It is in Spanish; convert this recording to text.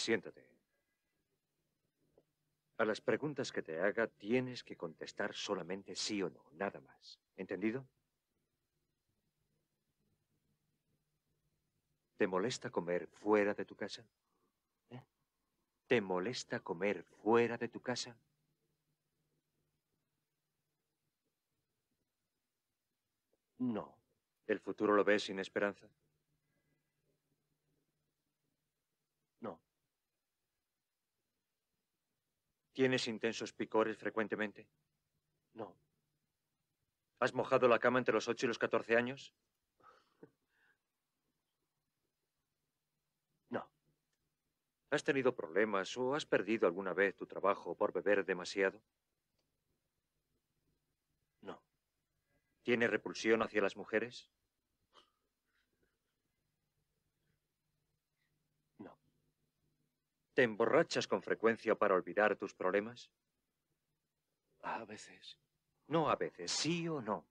Siéntate. A las preguntas que te haga tienes que contestar solamente sí o no, nada más. ¿Entendido? ¿Te molesta comer fuera de tu casa? ¿Eh? ¿Te molesta comer fuera de tu casa? No. ¿El futuro lo ves sin esperanza? ¿Tienes intensos picores frecuentemente? No. ¿Has mojado la cama entre los 8 y los 14 años? No. ¿Has tenido problemas o has perdido alguna vez tu trabajo por beber demasiado? No. ¿Tiene repulsión hacia las mujeres? ¿Te emborrachas con frecuencia para olvidar tus problemas? A veces. No a veces, sí o no.